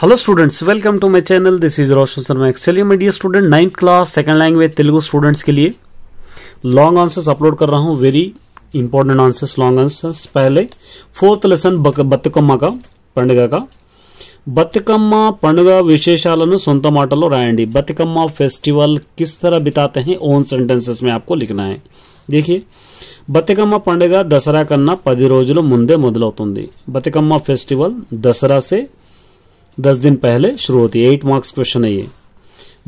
hello students welcome to my channel this is Roshan Sharma Excelium media student ninth class second language Telugu students के लिए long answers upload कर रहा हूँ very important answers long answers पहले fourth lesson Bathukamma का पंडग का బతుకమ్మ पंडग विशेषाल సొంత माटल రాయండి బతుకమ్మ फेस्टिवल किस तरह बिताते हैं ओन सेंटेंसेस में आपको लिखना है देखिए బతుకమ్మ पंडग दसरा కన్నా पद रोज मुदे మొదలవుతుంది బతుకమ్మ फेस्टिवल दसरा से दस दिन पहले शुरू होती है एट मार्क्स क्वेश्चन है ये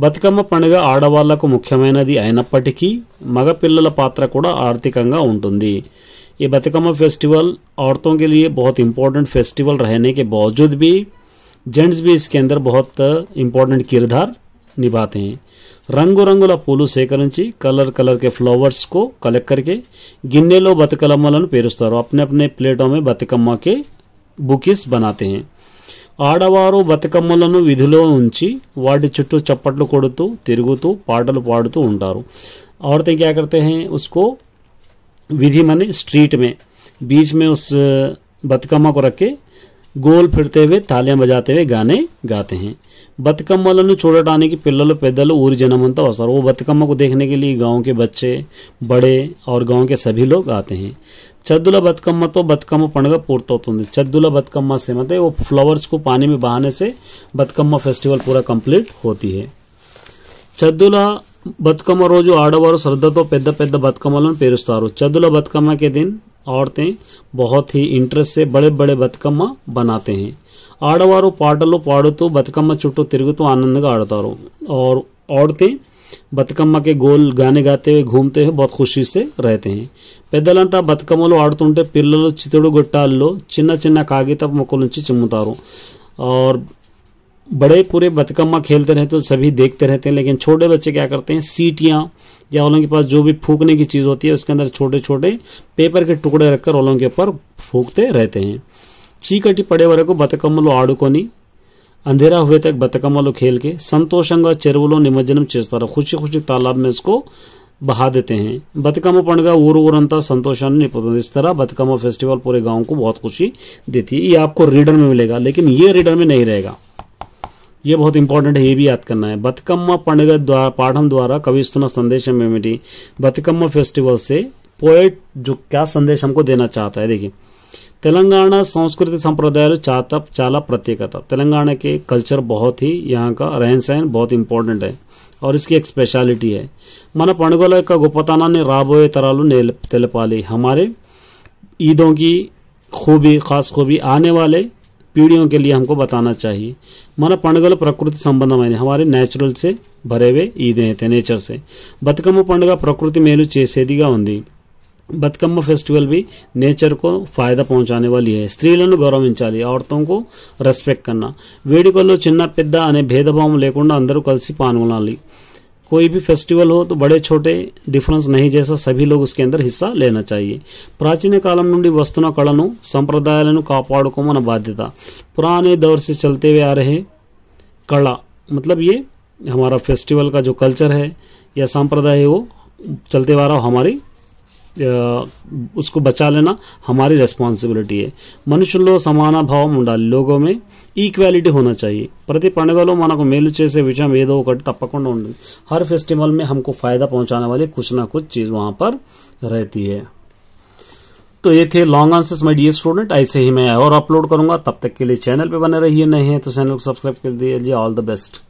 बतकम ఆడవాళ్లకు आड़वा मुख्यमंत्री మగపిల్లల పాత్ర కూడా ఆర్థికంగా ఉంటుంది ये बतकमा फेस्टिवल औरतों के लिए बहुत इंपॉर्टेंट फेस्टिवल रहने के बावजूद भी जेंट्स भी इसके अंदर बहुत इंपॉर्टेंट किरदार निभाते हैं रंग रंगु పూలు कलर कलर के फ्लावर्स को कलेक्ट करके गिन्ने बतकलम पेरस्तार अपने अपने प्लेटों में बतकम के बुकिस बनाते हैं ఆడవారు బతకమొలను విదులువుంచి వాడి చుట్టూ చప్పట్లు కొడుతూ తిరుగుతూ పాటలు పాడుతూ ఉంటారు ఆ ఊర్తిం క్యా కర్తే హే ఉస్కో విధిమనే స్ట్రీట్ మే बीच మే ఉస్ బతకమ కో రక్కే గోల్ ఫిర్తేవే తాలియా బజాతేవే గానే గాతే హే బతకమొలను చోడడానే కి పిల్లలు పెదలు ఊర్ జనమంతా సర్వో బతకమ కో దేఖనే కే లియే గావ్ కే బచ్చే బడే ఔర్ గావ్ కే సభీ లోగ్ ఆతే హే चद्दूल बतकम तो बतकम पंड पूर्त चुला बतकम से मतलब वो फ्लावर्स को पानी में बहाने से बतकम फेस्टिवल पूरा कंप्लीट होती है चद्दूला बतकम रोजु आड़वर श्रद्धा तो पेद पेद बतकम पेरस्तार चद्दूला बतकम के दिन औरतें बहुत ही इंटरेस्ट से बड़े बड़े बतकम बनाते हैं आड़वर पाटल पात तो बतकम चुट तिगत तो आनंद आड़ता और औरतें और બતકમ્મા કે ગોલ ગાને ગાતે હે ઘૂમતે હે બહોત ખુશી સે રહેતે હે પેદલાnta બતકમ્મા લો આડતુnte પિલ્લા લો ચિતડુ ગોટાળલો ચિન્ના ચિન્ના કાગીતાપ મુકલુંંચે ચિમુતારુ ઓર બડે પુરે બતકમ્મા ખેલતે રહે તો સભી દેખતે રહેતે લેકિન છોટે બચે ક્યા કરતા હે સીટિયા જાવલોં કે પાસ જો ભી ફૂકને કી ચીઝ હોતી હે ઉસકે અંદર છોટે છોટે પેપર કે ટુકડે રખકર ઓલોં કે ઉપર ફૂકતે રહેતે હે ચી કાટી પડે વરેકો બતકમ્મા લો આડકોની अंधेरा हुए तक बतकम्मल खेल के संतोषंगा చెరువులో निमज्जनम చేస్తారు खुशी खुशी तालाब में इसको बहा देते हैं बतकम्मा पंडगा ऊर ऊरंता संतोषान निपद इस तरह बतकम्मा फेस्टिवल पूरे गांव को बहुत खुशी देती है ये आपको रीडर में मिलेगा लेकिन ये रीडर में नहीं रहेगा ये बहुत इंपॉर्टेंट है ये भी याद करना है बतकम्मा पंडग द्वारा पाठम द्वारा कविस्तुना संदेश मेमिटी बतकम्मा फेस्टिवल से पोएट जो क्या संदेश हमको देना चाहता है देखिए तेलंगाना संस्कृति संप्रदाय चाता చాలా प्रत्येकता तेलंगाना के कल्चर बहुत ही यहाँ का रहन सहन बहुत इंपॉर्टेंट है और इसकी एक स्पेशलिटी है మన పండుగల యొక్క గొప్పతనాన్ని రాబోయే తరాలు तेलपाली हमारे ईदों की खूबी खास खूबी आने वाले पीढ़ियों के लिए हमको बताना चाहिए मन पंडगल प्रकृति संबंध में हमारे नेचुरल से हुए ईदें थे नेचर से बतकम పండుగ प्रकृति मेलू చేసేదిగా होती बतकम्मा फेस्टिवल भी नेचर को फायदा पहुंचाने वाली है స్త్రీలను గౌరవించాలి को రెస్పెక్ట్ కన్నా వేడుకల్లో చిన్న పెద్ద अने भेदभाव లేకుండా अंदर कल పాల్గొనాలి कोई भी फेस्टिवल हो तो बड़े छोटे डिफरेंस नहीं जैसा सभी लोग उसके अंदर हिस्सा लेना चाहिए प्राचीन ना वस्तु వస్తున్న संप्रदाय कापड़को मन बाध्यता पुराने दौर से चलते हुए आ रहे कला मतलब ये हमारा फेस्टिवल का जो कल्चर है या संप्रदाय है वो चलते वा रहा हमारी उसको बचा लेना हमारी रेस्पॉन्सिबिलिटी है మనుషుల్లో సమాన భావం ఉండాలి లోగోమే ఈక్వాలిటీ హోనా चाहिए ప్రతి పండుగలో మనకు మేలు చేసే విషయం ఏదో ఒకటి తప్పకుండా ఉంటుంది హర్ फेस्टिवल में हमको फ़ायदा पहुंचाने वाली कुछ ना कुछ चीज़ वहाँ पर रहती है तो ये थे long answers my dear student ऐसे ही मैं और अपलोड करूंगा तब तक के लिए चैनल पे बने रहिए नहीं है तो चैनल को सब्सक्राइब कर दीजिए ऑल द बेस्ट